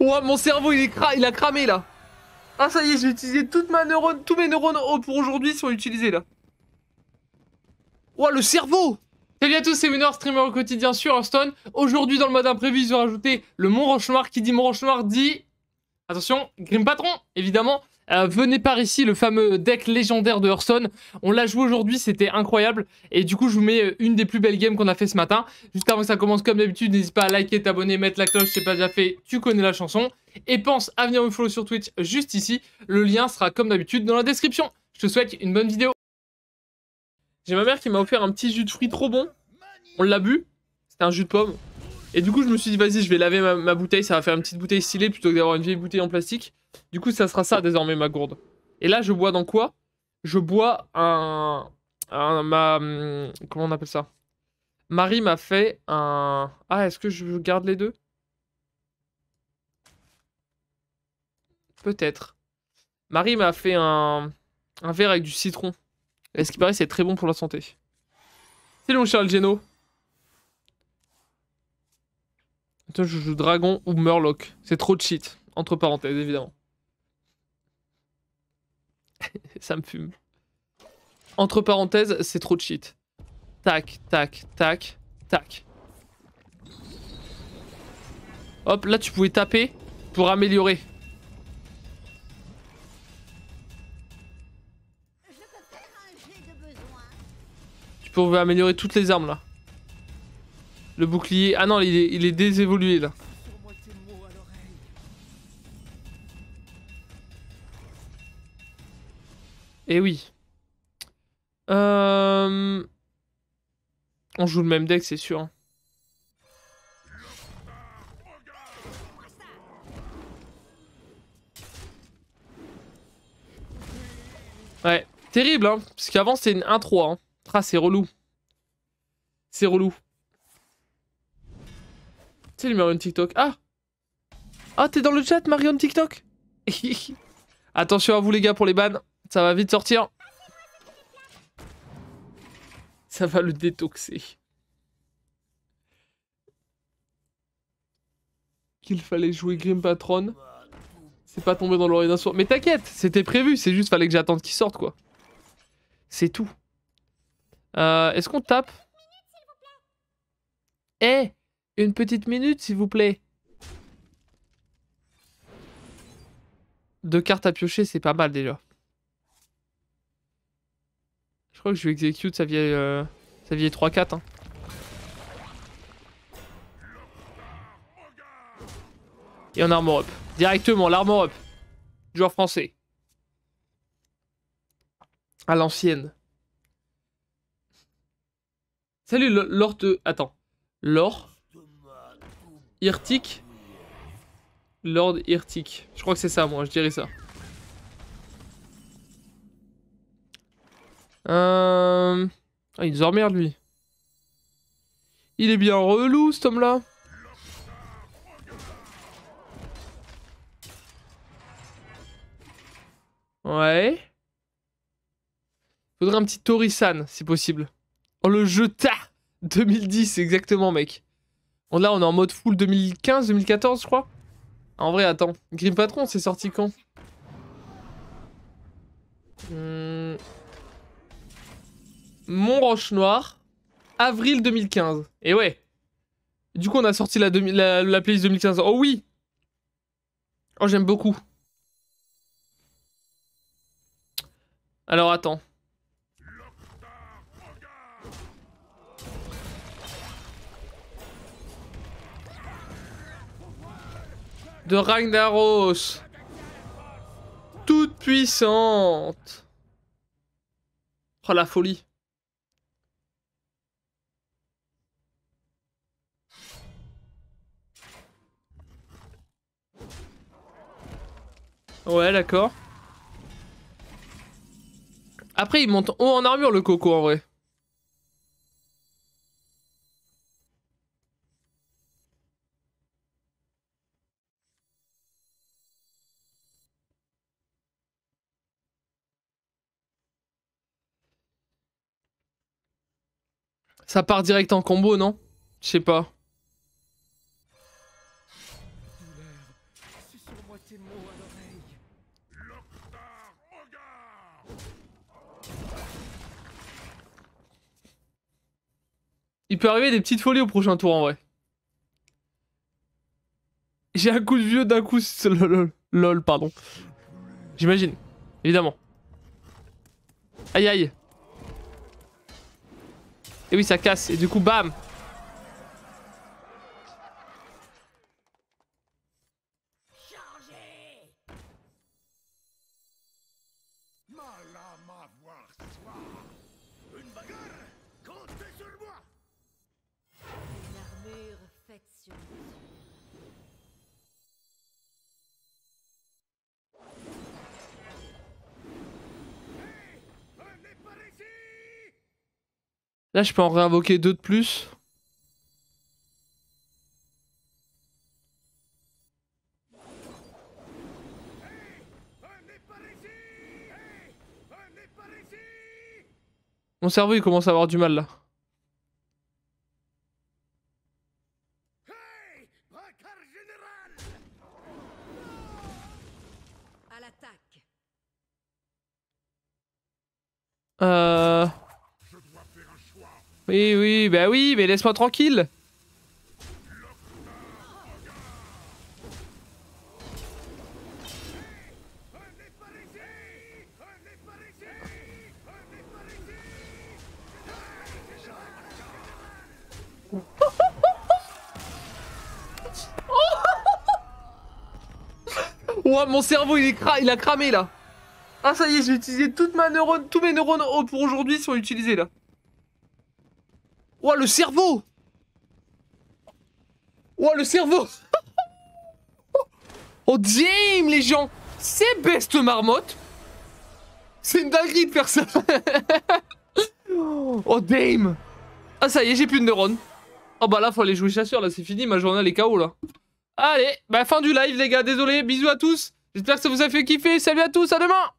Ouah, mon cerveau, il, est il a cramé, là. Ah, ça y est, j'ai utilisé toutes ma neurone... tous mes neurones pour aujourd'hui sont utilisés, là. Ouah, le cerveau Salut à tous, c'est mineurs streamer au quotidien sur Hearthstone. Aujourd'hui, dans le mode imprévu, ils ont rajouter le Mont Roche Qui dit Mont Roche dit... Attention, Grim Patron, évidemment. Euh, venez par ici, le fameux deck légendaire de Hearthstone. On l'a joué aujourd'hui, c'était incroyable. Et du coup, je vous mets euh, une des plus belles games qu'on a fait ce matin. Juste avant que ça commence, comme d'habitude, n'hésite pas à liker, t'abonner, mettre la cloche si c'est pas déjà fait. Tu connais la chanson. Et pense à venir me follow sur Twitch juste ici. Le lien sera comme d'habitude dans la description. Je te souhaite une bonne vidéo. J'ai ma mère qui m'a offert un petit jus de fruit trop bon. On l'a bu. C'était un jus de pomme. Et du coup, je me suis dit, vas-y, je vais laver ma, ma, bouteille. Ça va faire une petite bouteille stylée plutôt que d'avoir une vieille bouteille en plastique. Du coup, ça sera ça désormais ma gourde. Et là, je bois dans quoi Je bois un, hum, comment on appelle ça Marie m'a fait un. Ah, est-ce que je garde les deux Peut-être. Marie m'a fait un, un verre avec du citron. est ce qui paraît, c'est très bon pour la santé. C'est long, Charles Geno. Attends, je joue dragon ou murloc. C'est trop de shit. Entre parenthèses, évidemment. ça me fume. Entre parenthèses, c'est trop de shit. Tac, tac, tac, tac. Hop, là tu pouvais taper pour améliorer. Tu pouvais améliorer toutes les armes là. Le bouclier... Ah non, il est, il est désévolué là. Et eh oui. Euh, on joue le même deck, c'est sûr. Ouais, terrible, hein. Parce qu'avant, c'était une 1-3. Hein. Ah, c'est relou. C'est relou. C'est le Marion TikTok. Ah Ah, t'es dans le chat, Marion TikTok Attention à vous, les gars, pour les bannes. Ça va vite sortir. Ça va le détoxer. Qu'il fallait jouer Grim Patron. C'est pas tombé dans l'oreille d'un soir. Mais t'inquiète, c'était prévu. C'est juste fallait que j'attende qu'il sorte, quoi. C'est tout. Euh, est-ce qu'on tape Eh Une petite minute, s'il vous plaît. Deux cartes à piocher, c'est pas mal déjà. Je crois que je vais exécute sa vieille, euh, sa vieille 3-4. Hein. Et en armor up. Directement, l'armor up. Joueur français. À l'ancienne. Salut, Lord... De... Euh, attends. Lord... Irtik. Lord Irtik. Je crois que c'est ça, moi, je dirais ça. Euh... Ah, il nous emmerde, lui. Il est bien relou, ce homme-là. Ouais. Faudrait un petit Tori-san, si possible. Oh, le jeta 2010, exactement, mec. là, on est en mode full 2015, 2014, je crois. Ah, en vrai, attends. Grim Patron, c'est sorti quand hmm. Mon roche Noir, avril 2015. Et ouais. Du coup, on a sorti la, la, la playlist 2015. Oh oui Oh, j'aime beaucoup. Alors, attends. De Ragnaros. Toute puissante. Oh, la folie. Ouais, d'accord. Après, il monte haut en armure, le coco, en vrai. Ça part direct en combo, non Je sais pas. Il peut arriver des petites folies au prochain tour en vrai. J'ai un coup de vieux d'un coup. Lol, lol, pardon. J'imagine. Évidemment. Aïe aïe. Et oui, ça casse. Et du coup, bam Là, je peux en réinvoquer deux de plus. Mon cerveau, il commence à avoir du mal là. À euh... Oui, oui, bah oui, mais laisse-moi tranquille. Oh, mon cerveau, il, est il a cramé là. Ah, ça y est, j'ai utilisé toutes ma neurone, tous mes neurones pour aujourd'hui sont utilisés là. Oh, le cerveau Oh, le cerveau Oh, damn, les gens C'est best marmotte C'est une dinguerie de faire ça Oh, dame Ah, ça y est, j'ai plus de neurones. Oh, bah là, faut aller jouer chasseur, là, c'est fini, ma journée, les est KO, là. Allez, bah fin du live, les gars, désolé, bisous à tous. J'espère que ça vous a fait kiffer, salut à tous, à demain